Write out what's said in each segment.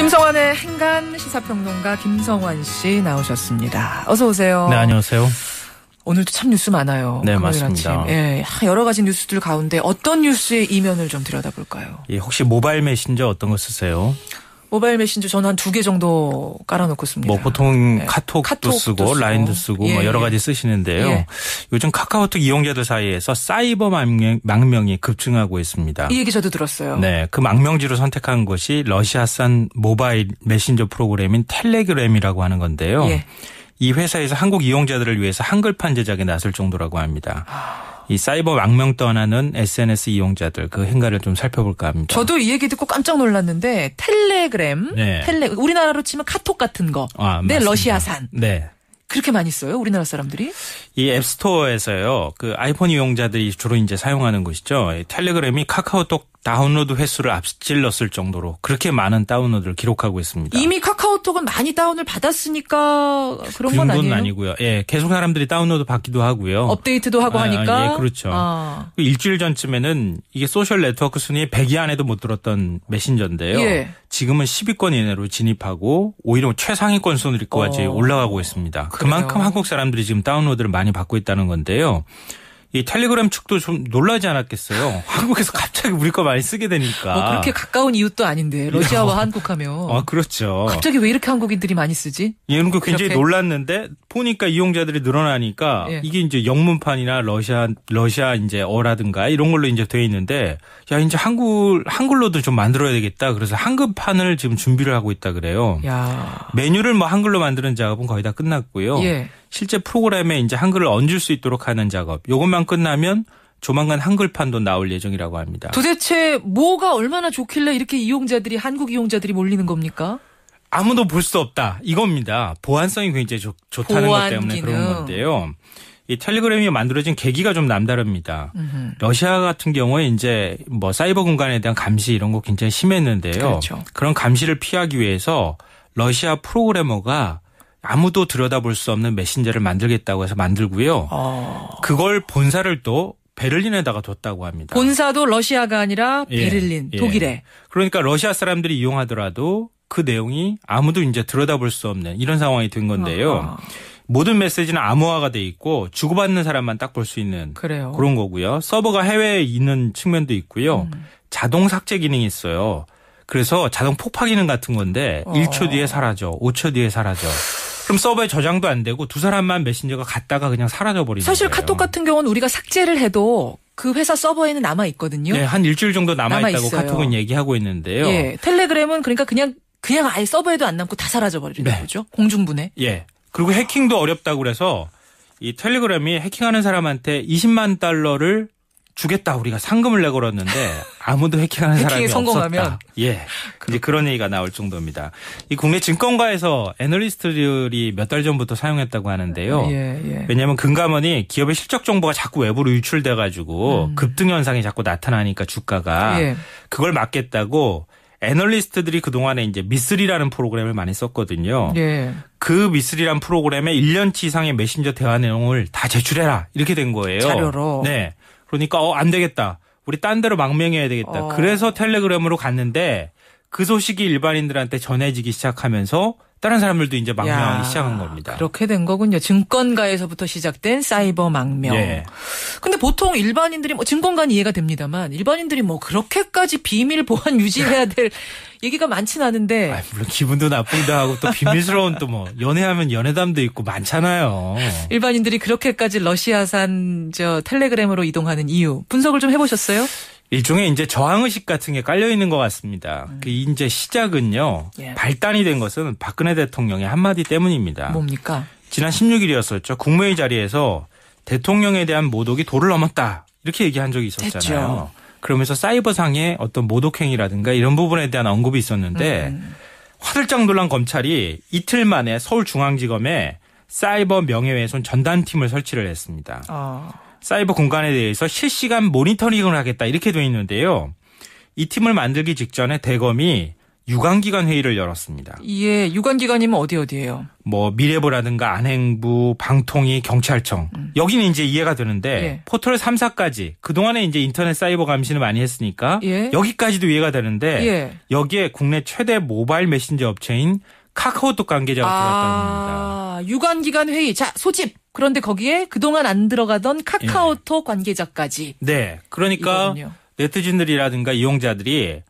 김성환의 행간 시사평론가 김성환 씨 나오셨습니다. 어서 오세요. 네, 안녕하세요. 오늘도 참 뉴스 많아요. 네, 맞습니다. 예, 여러 가지 뉴스들 가운데 어떤 뉴스의 이면을 좀 들여다볼까요? 예, 혹시 모바일 메신저 어떤 거 쓰세요? 모바일 메신저 전는한두 개 정도 깔아놓고 씁니다. 뭐 보통 네. 카톡도, 카톡도, 쓰고, 쓰고. 라인도 쓰고 뭐 예. 뭐 여러 예. 가지 쓰시는데요. 예. 요즘 카카오톡 이용자들 사이에서 사이버 망명, 이 급증하고 있습니다. 이 얘기 저도 들었어요. 네, 그 망명지로 선택한 것이 러시아산 모바일 메신저 프로그램인 텔레그램이라고 하는 건데요. 예. 이 회사에서 한국 이용자들을 위해서 한글판 제작에 나설 정도라고 합니다. 아. 이 사이버 망명 떠나는 SNS 이용자들 그 행가를 좀 살펴볼까 합니다. 저도 이 얘기 듣고 깜짝 놀랐는데 텔레그램, 네. 텔레 우리나라로 치면 카톡 같은 거, 아, 네 러시아산, 네. 그렇게 많이 써요? 우리나라 사람들이? 이 앱스토어에서요. 그 아이폰 이용자들이 주로 이제 사용하는 것이죠. 텔레그램이 카카오톡 다운로드 횟수를 앞질렀을 정도로 그렇게 많은 다운로드를 기록하고 있습니다. 이미 카카오톡은 많이 다운을 받았으니까 그런 건 아니에요? 아니고요. 예, 계속 사람들이 다운로드 받기도 하고요. 업데이트도 하고 아, 하니까. 예, 그렇죠. 아. 그 일주일 전쯤에는 이게 소셜 네트워크 순위 100위 안에도 못 들었던 메신저인데요. 예. 지금은 10위권 이내로 진입하고 오히려 최상위권 순위까지 어. 올라가고 있습니다. 그래요? 그만큼 한국 사람들이 지금 다운로드를 많이 받고 있다는 건데요. 이 텔레그램 측도 좀 놀라지 않았겠어요. 한국에서 갑자기 우리 거 많이 쓰게 되니까. 뭐 그렇게 가까운 이웃도 아닌데 러시아와 어. 한국하면. 아 그렇죠. 갑자기 왜 이렇게 한국인들이 많이 쓰지? 이런 예, 거 그러니까 굉장히 그렇게? 놀랐는데 보니까 이용자들이 늘어나니까 예. 이게 이제 영문판이나 러시아 러시아 이제 어라든가 이런 걸로 이제 돼 있는데 야 이제 한국 한글로도 좀 만들어야 되겠다. 그래서 한글판을 지금 준비를 하고 있다 그래요. 야. 메뉴를 뭐 한글로 만드는 작업은 거의 다 끝났고요. 예. 실제 프로그램에 이제 한글을 얹을 수 있도록 하는 작업. 이것만 끝나면 조만간 한글판도 나올 예정이라고 합니다. 도대체 뭐가 얼마나 좋길래 이렇게 이용자들이 한국 이용자들이 몰리는 겁니까? 아무도 볼 수 없다 이겁니다. 보안성이 굉장히 좋, 좋다는 보안것 때문에 그런 건데요. 이 텔레그램이 만들어진 계기가 좀 남다릅니다. 으흠. 러시아 같은 경우에 이제 뭐 사이버 공간에 대한 감시 이런 거 굉장히 심했는데요. 그렇죠. 그런 감시를 피하기 위해서 러시아 프로그래머가 아무도 들여다볼 수 없는 메신저를 만들겠다고 해서 만들고요. 어. 그걸 본사를 또 베를린에다가 뒀다고 합니다. 본사도 러시아가 아니라 예, 베를린, 예, 독일에. 예. 그러니까 러시아 사람들이 이용하더라도 그 내용이 아무도 이제 들여다볼 수 없는 이런 상황이 된 건데요. 아. 모든 메시지는 암호화가 돼 있고 주고받는 사람만 딱 볼 수 있는 그래요. 그런 거고요. 서버가 해외에 있는 측면도 있고요. 음. 자동 삭제 기능이 있어요. 그래서 자동 폭파 기능 같은 건데 어. 1초 뒤에 사라져, 5초 뒤에 사라져. 그럼 서버에 저장도 안 되고 두 사람만 메신저가 갔다가 그냥 사라져 버리는 거예요. 사실 카톡 같은 경우는 우리가 삭제를 해도 그 회사 서버에는 남아 있거든요. 네, 한 일주일 정도 남아 있다고 카톡은 얘기하고 있는데요. 예, 텔레그램은 그러니까 그냥 그냥 아예 서버에도 안 남고 다 사라져 버리는 네. 거죠. 공중분해. 예. 그리고 해킹도 어렵다고 그래서 이 텔레그램이 해킹하는 사람한테 20만 달러를 주겠다 우리가 상금을 내걸었는데 아무도 해킹하는 사람이 성공하면. 없었다. 예, 그럼. 이제 그런 얘기가 나올 정도입니다. 이 국내 증권가에서 애널리스트들이 몇 달 전부터 사용했다고 하는데요. 아, 예, 예. 왜냐하면 금감원이 기업의 실적 정보가 자꾸 외부로 유출돼 가지고 음. 급등 현상이 자꾸 나타나니까 주가가 아, 예. 그걸 막겠다고 애널리스트들이 그동안에 이제 미쓰리라는 프로그램을 많이 썼거든요. 예. 그 미쓰리란 프로그램에 1년치 이상의 메신저 대화 내용을 다 제출해라. 이렇게 된 거예요. 자료로. 네. 그러니까 어 안 되겠다. 우리 딴 데로 망명해야 되겠다. 어. 그래서 텔레그램으로 갔는데 그 소식이 일반인들한테 전해지기 시작하면서 다른 사람들도 이제 망명하기 야, 시작한 겁니다. 그렇게 된 거군요. 증권가에서부터 시작된 사이버 망명. 예. 근데 보통 일반인들이 뭐 증권가는 이해가 됩니다만 일반인들이 뭐 그렇게까지 비밀 보안 유지해야 될 얘기가 많진 않은데. 아, 물론 기분도 나쁘기도 하고 또 비밀스러운 또 뭐 연애하면 연애담도 있고 많잖아요. 일반인들이 그렇게까지 러시아산 저 텔레그램으로 이동하는 이유 분석을 좀 해보셨어요? 일종의 이제 저항 의식 같은 게 깔려 있는 것 같습니다. 그 음. 그 이제 시작은요 예. 발단이 된 것은 박근혜 대통령의 한마디 때문입니다. 뭡니까? 지난 16일이었었죠. 국무회의 자리에서 대통령에 대한 모독이 도를 넘었다 이렇게 얘기한 적이 있었잖아요. 됐죠. 그러면서 사이버상의 어떤 모독행위라든가 이런 부분에 대한 언급이 있었는데 음. 화들짝 놀란 검찰이 이틀 만에 서울중앙지검에 사이버 명예훼손 전담팀을 설치를 했습니다. 어. 사이버 공간에 대해서 실시간 모니터링을 하겠다 이렇게 돼 있는데요. 이 팀을 만들기 직전에 대검이 유관기관 회의를 열었습니다. 예, 유관기관이면 어디 어디예요? 뭐 미래부라든가 안행부, 방통위, 경찰청. 음. 여기는 이제 이해가 되는데 예. 포털 3사까지 그동안에 이제 인터넷 사이버 감시는 많이 했으니까 예. 여기까지도 이해가 되는데 예. 여기에 국내 최대 모바일 메신저 업체인 카카오톡 관계자가 아, 들어왔다는겁니다 유관기관 회의. 자, 소집. 그런데 거기에 그동안 안 들어가던 카카오톡 예. 관계자까지. 네. 그러니까 이거군요. 네티즌들이라든가 이용자들이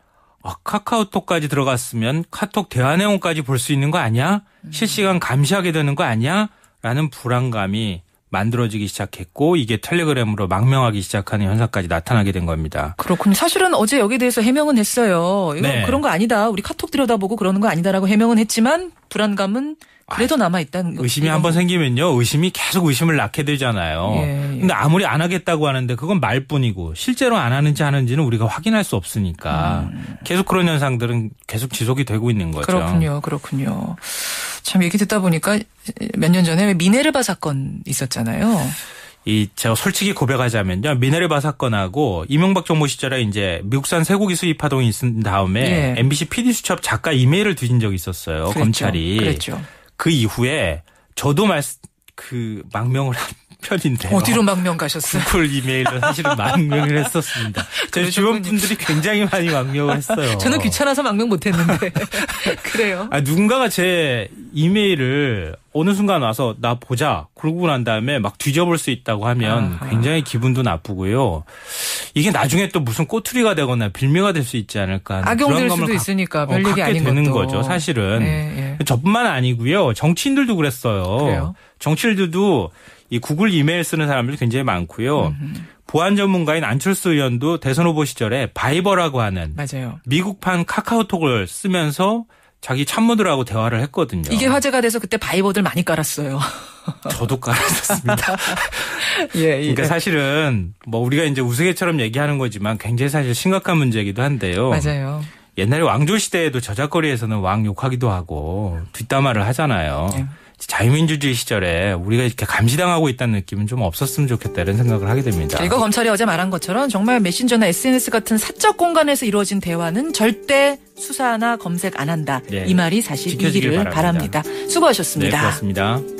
아, 카카오톡까지 들어갔으면 카톡 대화 내용까지 볼 수 있는 거 아니야? 음. 실시간 감시하게 되는 거 아니야? 라는 불안감이 만들어지기 시작했고 이게 텔레그램으로 망명하기 시작하는 현상까지 나타나게 된 겁니다. 그렇군요. 사실은 어제 여기에 대해서 해명은 했어요. 이거 네. 그런 거 아니다. 우리 카톡 들여다보고 그러는 거 아니다라고 해명은 했지만 불안감은 아, 그래도 남아 있다는 거. 죠 의심이 한 번 생기면요, 의심이 계속 의심을 낳게 되잖아요. 예, 예. 근데 아무리 안 하겠다고 하는데 그건 말뿐이고 실제로 안 하는지 하는지는 우리가 확인할 수 없으니까 음. 계속 그런 현상들은 계속 지속이 되고 있는 거죠. 그렇군요, 그렇군요. 참 얘기 듣다 보니까 몇 년 전에 미네르바 사건 있었잖아요. 이 제가 솔직히 고백하자면요 미네르바 사건하고 이명박 정부 시절에 이제 미국산 쇠고기 수입 파동이 있은 다음에 예. MBC PD 수첩 작가 이메일을 뒤진 적이 있었어요 그랬죠. 검찰이 그랬죠. 그 이후에 저도 말씀 그 망명을 한 편인데 어디로 망명 가셨어요? 구글 이메일로 사실은 망명을 했었습니다. 저희 주변 분들이 굉장히 많이 망명을 했어요. 저는 귀찮아서 망명 못했는데 그래요. 아, 누군가가 제 이메일을 어느 순간 와서 나 보자 그러고 난 다음에 막 뒤져볼 수 있다고 하면 아하. 굉장히 기분도 나쁘고요. 이게 나중에 또 무슨 꼬투리가 되거나 빌미가 될 수 있지 않을까. 악용될 수도 가, 있으니까 별 어, 얘기 아닌 되는 거죠. 사실은 예, 예. 저뿐만 아니고요. 정치인들도 그랬어요. 그래요? 정치인들도 이 구글 이메일 쓰는 사람들 이 굉장히 많고요. 음흠. 보안 전문가인 안철수 의원도 대선 후보 시절에 바이버라고 하는 맞아요. 미국판 카카오톡을 쓰면서 자기 참모들하고 대화를 했거든요. 이게 화제가 돼서 그때 바이보들 많이 깔았어요. 저도 깔았었습니다. 예, 예, 그러니까 사실은 뭐 우리가 이제 우스개처럼 얘기하는 거지만 굉장히 사실 심각한 문제이기도 한데요. 맞아요. 옛날에 왕조 시대에도 저작거리에서는 왕 욕하기도 하고 뒷담화를 하잖아요. 예. 자유민주주의 시절에 우리가 이렇게 감시당하고 있다는 느낌은 좀 없었으면 좋겠다는 생각을 하게 됩니다. 그리고 검찰이 어제 말한 것처럼 정말 메신저나 SNS 같은 사적 공간에서 이루어진 대화는 절대 수사나 검색 안 한다. 네. 이 말이 사실이기를 바랍니다. 바랍니다. 수고하셨습니다. 네, 고맙습니다.